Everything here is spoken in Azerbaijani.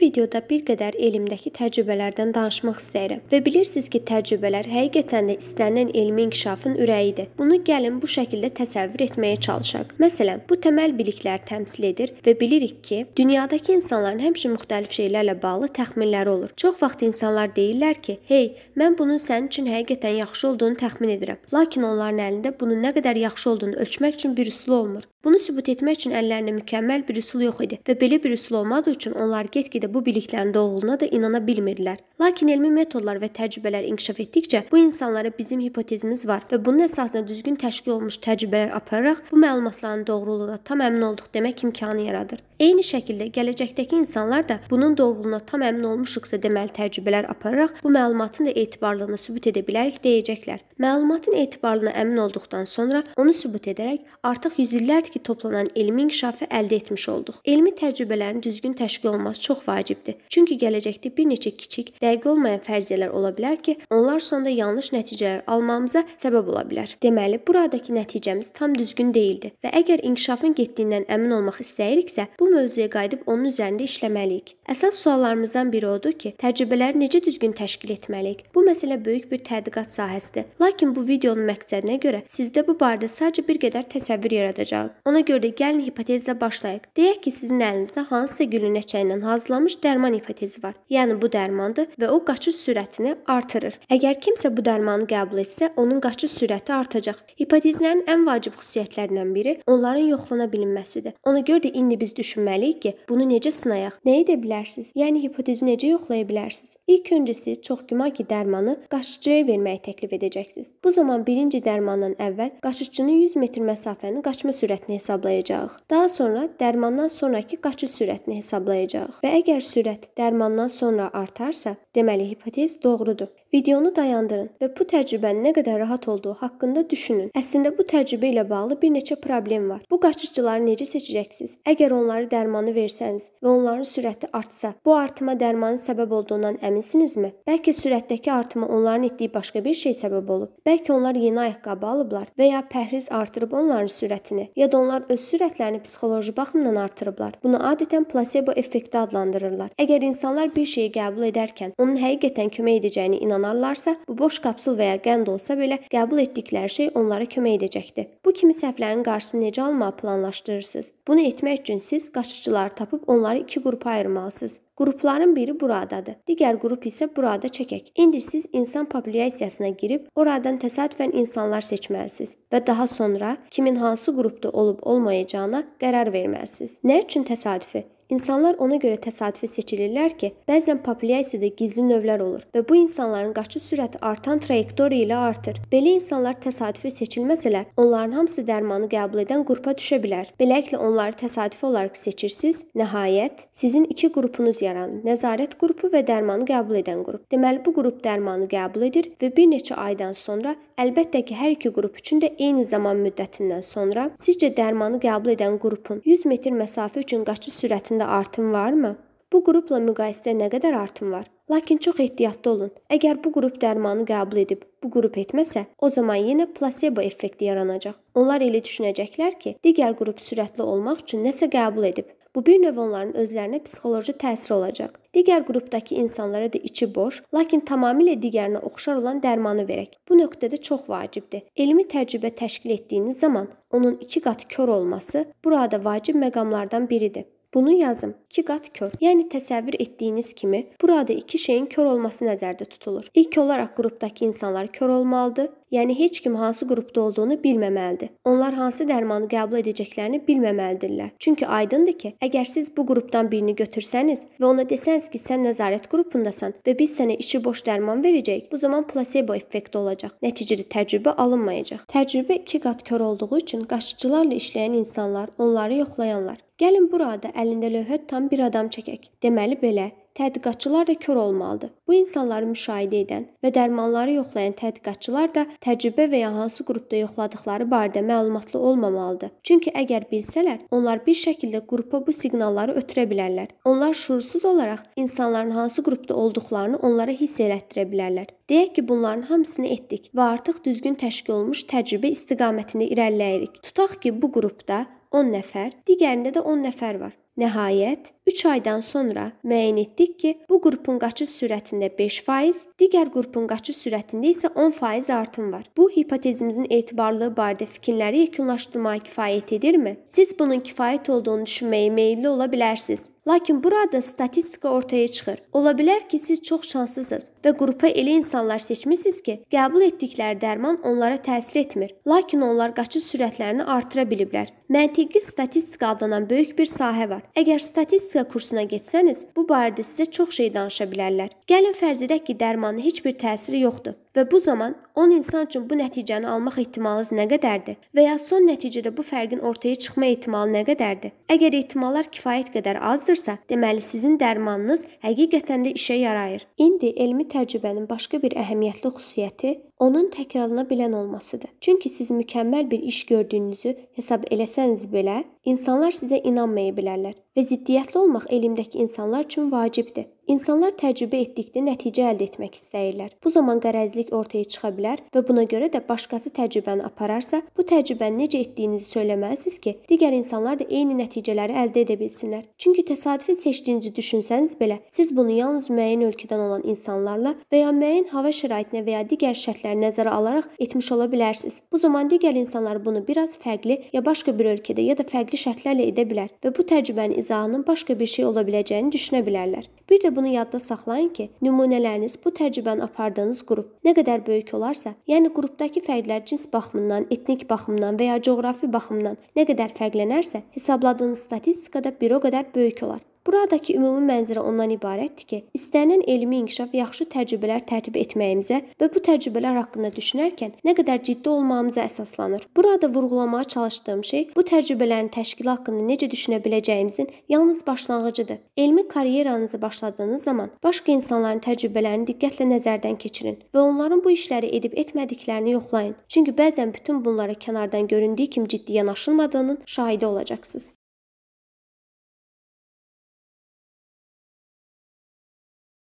videoda bir qədər elmdəki təcrübələrdən danışmaq istəyirəm. Və bilirsiniz ki, təcrübələr həqiqətən də istənilən elmi inkişafın ürəyidir. Bunu gəlin bu şəkildə təsəvvür etməyə çalışaq. Məsələn, bu təməl biliklər təmsil edir və bilirik ki, dünyadakı insanların həmişə müxtəlif şeylərlə bağlı təxminləri olur. Çox vaxt insanlar deyirlər ki, "Hey, mən bunun sənin üçün həqiqətən yaxşı olduğunu təxmin edirəm." Lakin onların əlində bunun nə qədər yaxşı olduğunu ölçmək üçün bir üsul olmur. Bunu sübut etmək üçün əllərində mükəmməl bir üsul yox idi və belə bir üsul olmadığı üçün onlar get-gedə bu biliklərin doğruluğuna da inana bilmirdilər. Lakin elmi metodlar və təcrübələr inkişaf etdikcə bu insanlara bizim hipotezimiz var və bunun əsasına düzgün təşkil olunmuş təcrübələr apararaq bu məlumatların doğruluğuna tam əmin olduq demək imkanı yaradır. Eyni şəkildə gələcəkdəki insanlar da bunun doğruluğuna tam əmin olmuşuqsa deməli təcrübələr apararaq bu məlumatın da etibarlılığını sübut edə bilərik deyəcəklər. Məlumatın etibarlılığına əmin olduqdan sonra onu sübut edərək artıq yüzillərdir ki, toplanan elmi inkişafı əldə etmiş olduq. Elmi təcrübələrin düzgün təşkil olması çox vacibdir. Çünki gələcəkdə bir neçə kiçik, dəqiq olmayan fərziyyələr ola bilər ki, onlar sonda yanlış nəticələr almamıza səbəb ola bilər. Deməli, buradakı nəticəmiz tam düzgün deyildi və əgər inkişafın getdiyindən əmin olmaq istəyiriksə, bu bu mövzuya qayıdıb onun üzərində işləməliyik. Əsas suallarımızdan biri odur ki, təcrübələri necə düzgün təşkil etməliyik? Bu məsələ böyük bir tədqiqat sahəsidir. Lakin bu videonun məqsədinə görə sizdə bu barədə sadəcə bir qədər təsəvvür yaradacağıq. Ona görə də gəlin hipotezlə başlayaq. Deyək ki, sizin əlinizdə hansısa gülün ləçəyindən hazırlanmış dərman hipotezi var. Yəni bu dərmandır və o qaçış sürətini artırır. Əgər kimsə bu dərmanı qəbul etsə, onun qaçış sürəti artacaq. Hipotezlərin ən vacib xüsusiyyətlərindən biri onların yoxlana bilinməsidir. Ona görə də indi biz düşün düşünməliyik ki, bunu necə sınayaq? Nə edə bilərsiniz? Yəni hipotezi necə yoxlaya bilərsiniz? İlk öncə siz çox güman ki, dərmanı qaşıqçıya verməyi təklif edəcəksiniz. Bu zaman birinci dərmandan əvvəl qaşıqçının 100 metr məsafəni qaçma sürətini hesablayacağıq. Daha sonra dərmandan sonrakı qaçış sürətini hesablayacağıq və əgər sürət dərmandan sonra artarsa, Deməli hipotez doğrudur. Videonu dayandırın və bu təcrübənin nə qədər rahat olduğu haqqında düşünün. Əslində bu təcrübə ilə bağlı bir neçə problem var. Bu qaçışçıları necə seçəcəksiniz? Əgər onları dərmanı versəniz və onların sürəti artsa, bu artıma dərmanın səbəb olduğundan əminsinizmi? Bəlkə sürətdəki artıma onların etdiyi başqa bir şey səbəb olub. Bəlkə onlar yeni ayaqqabı alıblar və ya pəhriz artırıb onların sürətini, ya da onlar öz sürətlərini psixoloji baxımdan artırıblar. Bunu adətən plasebo effekti adlandırırlar. Əgər insanlar bir şeyi qəbul edərkən onun həqiqətən kömək edəcəyinə inanarlarsa, bu boş kapsul və ya qənd olsa belə qəbul etdikləri şey onlara kömək edəcəkdir. Bu kimi səhvlərin qarşısını necə almağı planlaşdırırsınız? Bunu etmək üçün siz qaçıcıları tapıb onları iki qrupa ayırmalısınız. Qrupların biri buradadır. Digər qrup isə burada çəkək. İndi siz insan populyasiyasına girib oradan təsadüfən insanlar seçməlisiniz və daha sonra kimin hansı qrupda olub olmayacağına qərar verməlisiniz. Nə üçün təsadüfi? İnsanlar ona görə təsadüfi seçilirlər ki, bəzən populyasiyada gizli növlər olur və bu insanların qaçış sürəti artan trayektoriya ilə artır. Belə insanlar təsadüfi seçilməsələr, onların hamısı dərmanı qəbul edən qrupa düşə bilər. Beləliklə onları təsadüfi olaraq seçirsiniz. Nəhayət, sizin iki qrupunuz yaranır: nəzarət qrupu və dərmanı qəbul edən qrup. Deməli, bu qrup dərmanı qəbul edir və bir neçə aydan sonra, əlbəttə ki, hər iki qrup üçün də eyni zaman müddətindən sonra sizcə dərmanı qəbul edən qrupun 100 metr məsafə üçün qaçış sürətini sayəsində artım varmı? Bu qrupla müqayisədə nə qədər artım var? Lakin çox ehtiyatlı olun. Əgər bu qrup dərmanı qəbul edib, bu qrup etməsə, o zaman yenə plasebo effekti yaranacaq. Onlar elə düşünəcəklər ki, digər qrup sürətli olmaq üçün nəsə qəbul edib. Bu bir növ onların özlərinə psixoloji təsir olacaq. Digər qrupdakı insanlara da içi boş, lakin tamamilə digərinə oxşar olan dərmanı verək. Bu nöqtədə çox vacibdir. Elmi təcrübə təşkil etdiyiniz zaman onun 2 qat kör olması burada vacib məqamlardan biridir. Bunu yazın. 2 qat kör. Yəni təsəvvür etdiyiniz kimi burada iki şeyin kör olması nəzərdə tutulur. İlk olaraq qrupdakı insanlar kör olmalıdır. Yəni heç kim hansı qrupda olduğunu bilməməlidir. Onlar hansı dərmanı qəbul edəcəklərini bilməməlidirlər. Çünki aydındır ki, əgər siz bu qrupdan birini götürsəniz və ona desəniz ki, sən nəzarət qrupundasan və biz sənə içi boş dərman verəcəyik, bu zaman plasebo effekti olacaq. Nəticədə təcrübə alınmayacaq. Təcrübə 2 qat kör olduğu üçün qaşıçılarla işləyən insanlar, onları yoxlayanlar Gəlin burada əlində lövhə tutan bir adam çəkək. Deməli belə, tədqiqatçılar da kör olmalıdır. Bu insanları müşahidə edən və dərmanları yoxlayan tədqiqatçılar da təcrübə və ya hansı qrupda yoxladıkları barədə məlumatlı olmamalıdır. Çünki əgər bilsələr, onlar bir şəkildə qrupa bu siqnalları ötürə bilərlər. Onlar şuursuz olaraq insanların hansı qrupda olduqlarını onlara hiss elətdirə bilərlər. Deyək ki, bunların hamısını etdik və artıq düzgün təşkil olunmuş təcrübə istiqamətində irəliləyirik. Tutaq ki, bu qrupda 10 nəfər, digərində də 10 nəfər var. Nəhayət, 3 aydan sonra müəyyən etdik ki, bu qrupun qaçış sürətində 5%, digər qrupun qaçış sürətində isə 10% artım var. Bu hipotezimizin etibarlılığı barədə fikirləri yekunlaşdırmağa kifayət edirmi? Siz bunun kifayət olduğunu düşünməyə meylli ola bilərsiniz. Lakin burada statistika ortaya çıxır. Ola bilər ki, siz çox şanslısınız və qrupa elə insanlar seçmisiniz ki, qəbul etdikləri dərman onlara təsir etmir. Lakin onlar qaçış sürətlərini artıra biliblər. Məntiqi statistika adlanan böyük bir sahə var. Əgər statistika Limnasiya kursuna getsəniz, bu barədə sizə çox şey danışa bilərlər. Gəlin fərz edək ki, dərmanın heç bir təsiri yoxdur və bu zaman 10 insan üçün bu nəticəni almaq ehtimalınız nə qədərdir və ya son nəticədə bu fərqin ortaya çıxma ehtimalı nə qədərdir? Əgər ehtimallar kifayət qədər azdırsa, deməli sizin dərmanınız həqiqətən də işə yarayır. İndi elmi təcrübənin başqa bir əhəmiyyətli xüsusiyyəti onun təkrarlana bilən olmasıdır. Çünki siz mükəmməl bir iş gördüyünüzü hesab eləsəniz belə, insanlar sizə inanmaya bilərlər və ziddiyyətli olmaq elmdəki insanlar üçün vacibdir. İnsanlar təcrübə etdikdə nəticə əldə etmək istəyirlər. Bu zaman qərəzlik ortaya çıxa bilər və buna görə də başqası təcrübəni apararsa, bu təcrübəni necə etdiyinizi söyləməlisiniz ki, digər insanlar da eyni nəticələri əldə edə bilsinlər. Çünki təsadüfi seçdiyinizi düşünsəniz belə, siz bunu yalnız müəyyən ölkədən olan insanlarla və ya müəyyən hava şəraitinə və ya digər şərtləri nəzərə alaraq etmiş ola bilərsiniz. Bu zaman digər insanlar bunu biraz fərqli ya başqa bir ölkədə ya da fərqli şərtlərlə edə bilər və bu təcrübənin izahının başqa bir şey ola biləcəyini düşünə bilərlər. Bir də bunu yadda saxlayın ki, nümunələriniz bu təcrübəni apardığınız qrup nə qədər böyük olarsa, yəni qrupdakı fərqlər cins baxımından, etnik baxımdan və ya coğrafi baxımdan nə qədər fərqlənərsə, hesabladığınız statistikada bir o qədər böyük olar. Buradakı ümumi mənzərə ondan ibarətdir ki, istənilən elmi inkişaf yaxşı təcrübələr tərtib etməyimizə və bu təcrübələr haqqında düşünərkən nə qədər ciddi olmağımıza əsaslanır. Burada vurğulamağa çalışdığım şey bu təcrübələrin təşkili haqqında necə düşünə biləcəyimizin yalnız başlanğıcıdır. Elmi karyeranızı başladığınız zaman başqa insanların təcrübələrini diqqətlə nəzərdən keçirin və onların bu işləri edib etmədiklərini yoxlayın. Çünki bəzən bütün bunlara kənardan göründüyü kimi ciddi yanaşılmadığının şahidi olacaqsınız.